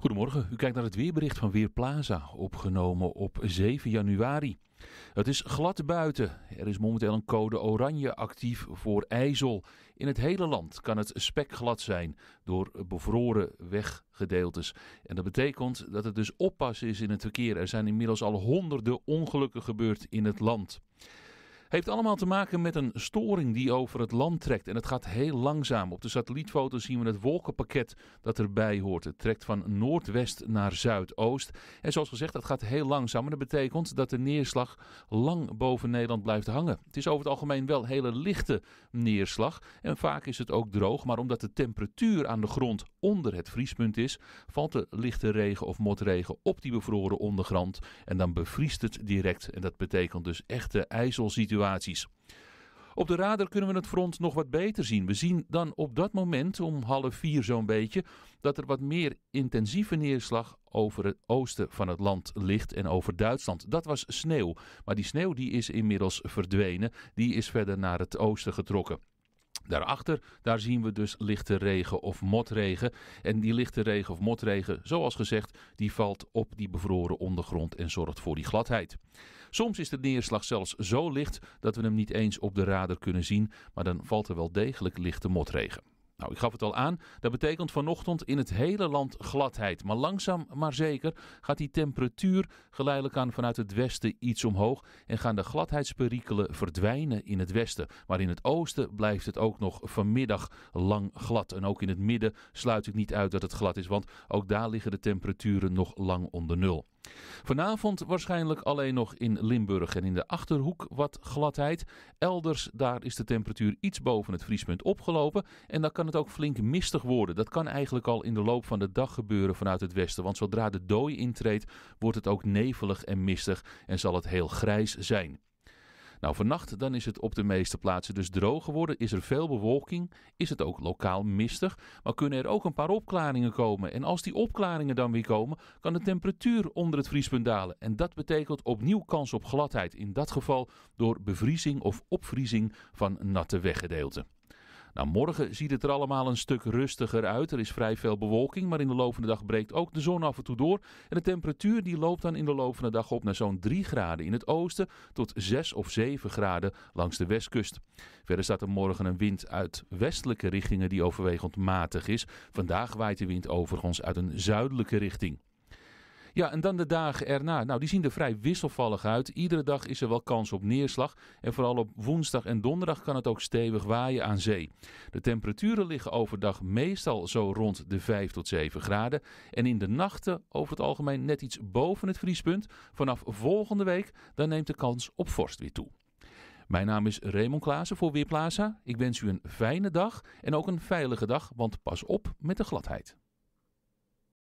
Goedemorgen, u kijkt naar het weerbericht van Weerplaza, opgenomen op 7 januari. Het is glad buiten. Er is momenteel een code oranje actief voor ijzel. In het hele land kan het spekglad zijn door bevroren weggedeeltes. En dat betekent dat het dus oppassen is in het verkeer. Er zijn inmiddels al honderden ongelukken gebeurd in het land. Heeft allemaal te maken met een storing die over het land trekt. En het gaat heel langzaam. Op de satellietfoto zien we het wolkenpakket dat erbij hoort. Het trekt van noordwest naar zuidoost. En zoals gezegd, dat gaat heel langzaam. En dat betekent dat de neerslag lang boven Nederland blijft hangen. Het is over het algemeen wel hele lichte neerslag. En vaak is het ook droog. Maar omdat de temperatuur aan de grond onder het vriespunt is, valt de lichte regen of motregen op die bevroren ondergrond. En dan bevriest het direct. En dat betekent dus echte ijzelsituatie situaties. Op de radar kunnen we het front nog wat beter zien. We zien dan op dat moment, om half vier zo'n beetje, dat er wat meer intensieve neerslag over het oosten van het land ligt en over Duitsland. Dat was sneeuw, maar die sneeuw die is inmiddels verdwenen. Die is verder naar het oosten getrokken. Daarachter, daar zien we dus lichte regen of motregen. En die lichte regen of motregen, zoals gezegd, die valt op die bevroren ondergrond en zorgt voor die gladheid. Soms is de neerslag zelfs zo licht dat we hem niet eens op de radar kunnen zien, maar dan valt er wel degelijk lichte motregen. Nou, ik gaf het al aan, dat betekent vanochtend in het hele land gladheid. Maar langzaam maar zeker gaat die temperatuur geleidelijk aan vanuit het westen iets omhoog en gaan de gladheidsperikelen verdwijnen in het westen. Maar in het oosten blijft het ook nog vanmiddag lang glad. En ook in het midden sluit ik niet uit dat het glad is, want ook daar liggen de temperaturen nog lang onder nul. Vanavond waarschijnlijk alleen nog in Limburg en in de Achterhoek wat gladheid. Elders, daar is de temperatuur iets boven het vriespunt opgelopen. En dan kan het ook flink mistig worden. Dat kan eigenlijk al in de loop van de dag gebeuren vanuit het westen. Want zodra de dooi intreedt, wordt het ook nevelig en mistig en zal het heel grijs zijn. Nou, vannacht dan is het op de meeste plaatsen dus droog geworden. Is er veel bewolking, is het ook lokaal mistig, maar kunnen er ook een paar opklaringen komen. En als die opklaringen dan weer komen, kan de temperatuur onder het vriespunt dalen. En dat betekent opnieuw kans op gladheid, in dat geval door bevriezing of opvriezing van natte weggedeelten. Nou, morgen ziet het er allemaal een stuk rustiger uit. Er is vrij veel bewolking, maar in de loop van de dag breekt ook de zon af en toe door. En de temperatuur die loopt dan in de loop van de dag op naar zo'n 3 graden in het oosten tot 6 of 7 graden langs de westkust. Verder staat er morgen een wind uit westelijke richtingen die overwegend matig is. Vandaag waait de wind overigens uit een zuidelijke richting. Ja, en dan de dagen erna. Nou, die zien er vrij wisselvallig uit. Iedere dag is er wel kans op neerslag. En vooral op woensdag en donderdag kan het ook stevig waaien aan zee. De temperaturen liggen overdag meestal zo rond de 5 tot 7 graden. En in de nachten over het algemeen net iets boven het vriespunt. Vanaf volgende week dan neemt de kans op vorst weer toe. Mijn naam is Raymond Klaassen voor Weerplaza. Ik wens u een fijne dag en ook een veilige dag, want pas op met de gladheid.